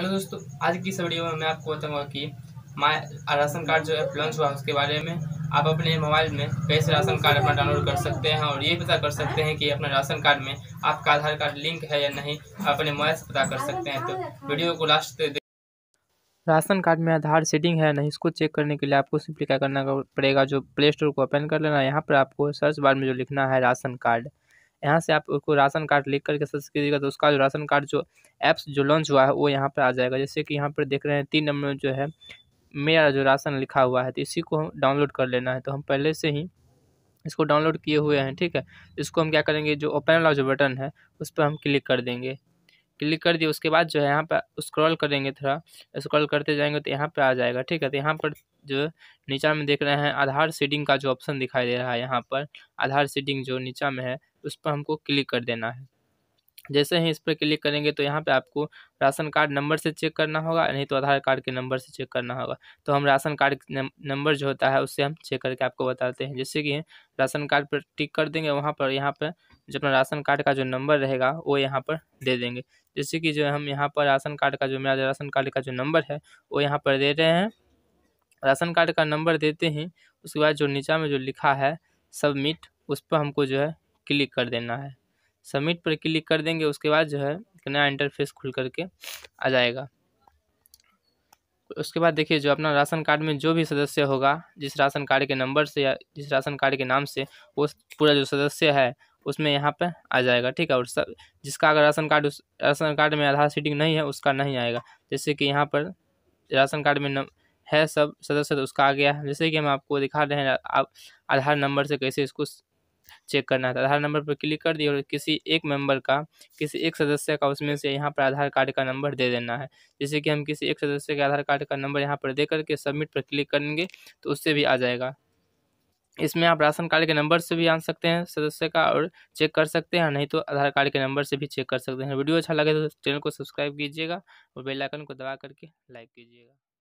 hello दोस्तों आज की इस वीडियो में मैं आपको बताऊंगा कि राशन कार्ड जो है लॉन्च हुआ उसके बारे में आप अपने मोबाइल में कैसे राशन कार्ड अपना डाउनलोड कर सकते हैं और ये पता कर सकते हैं कि अपने राशन कार्ड में आपका आधार कार्ड लिंक है या नहीं अपने मोबाइल से पता कर सकते हैं तो वीडियो को लास्ट राशन कार्ड में आधार सेटिंग है नहीं इसको चेक करने के लिए आपको सिंपली क्या करना पड़ेगा जो प्ले स्टोर को ओपन कर लेना यहाँ पर आपको सर्च बार में जो लिखना है राशन कार्ड यहाँ से आपको राशन कार्ड लिख करके सर्च कीजिएगा तो उसका जो राशन कार्ड जो ऐप्स जो लॉन्च हुआ है वो यहाँ पर आ जाएगा जैसे कि यहाँ पर देख रहे हैं तीन नंबर में जो है मेरा जो राशन लिखा हुआ है तो इसी को हम डाउनलोड कर लेना है तो हम पहले से ही इसको डाउनलोड किए हुए हैं ठीक है इसको हम क्या करेंगे जो ओपन वाला जो बटन है उस पर हम क्लिक कर देंगे क्लिक कर दिए उसके बाद जो है यहाँ पर स्क्रॉल करेंगे थोड़ा स्क्रॉल करते जाएंगे तो यहाँ पर आ जाएगा ठीक है तो यहाँ पर जो नीचा में देख रहे हैं आधार सीडिंग का जो ऑप्शन दिखाई दे रहा है यहाँ पर आधार सीडिंग जो नीचा में है उस पर हमको क्लिक कर देना है जैसे ही इस पर क्लिक करेंगे तो यहाँ पे आपको राशन कार्ड नंबर से चेक करना होगा नहीं तो आधार कार्ड के नंबर से चेक करना होगा तो हम राशन कार्ड नंबर जो होता है उससे हम चेक करके आपको बताते हैं जैसे कि राशन कार्ड पर टिक कर देंगे वहाँ पर यहाँ पर जो अपना राशन कार्ड का जो नंबर रहेगा वो यहाँ पर दे देंगे जैसे कि जो हम यहाँ पर राशन कार्ड का जो मेरा राशन कार्ड का जो नंबर है वो यहाँ पर दे रहे हैं राशन कार्ड का नंबर देते ही उसके बाद जो नीचा में जो लिखा है सबमिट उस पर हमको जो है क्लिक कर देना है सबमिट पर क्लिक कर देंगे उसके बाद जो है नया इंटरफेस खुल करके आ जाएगा उसके बाद देखिए जो अपना राशन कार्ड में जो भी सदस्य होगा जिस राशन कार्ड के नंबर से या जिस राशन कार्ड के नाम से वो पूरा जो सदस्य है उसमें यहाँ पर आ जाएगा ठीक है और सब जिसका अगर राशन कार्ड उस राशन कार्ड में आधार सीटिंग नहीं है उसका नहीं आएगा जैसे कि यहाँ पर राशन कार्ड में नम, है सब सदस्य तो उसका आ गया जैसे कि हम आपको दिखा रहे हैं आप आधार नंबर से कैसे इसको चेक करना था आधार नंबर पर क्लिक कर दिए और किसी एक मेंबर का किसी एक सदस्य का उसमें से यहाँ पर आधार कार्ड का नंबर दे देना है जैसे कि हम किसी एक सदस्य के आधार कार्ड का नंबर यहाँ पर दे करके सबमिट पर क्लिक करेंगे तो उससे भी आ जाएगा इसमें आप राशन कार्ड के नंबर से भी आन सकते हैं सदस्य का और चेक कर सकते हैं नहीं तो आधार कार्ड के नंबर से भी चेक कर सकते हैं वीडियो अच्छा लगे तो चैनल को सब्सक्राइब कीजिएगा और बेल आइकन को दबा करके लाइक कीजिएगा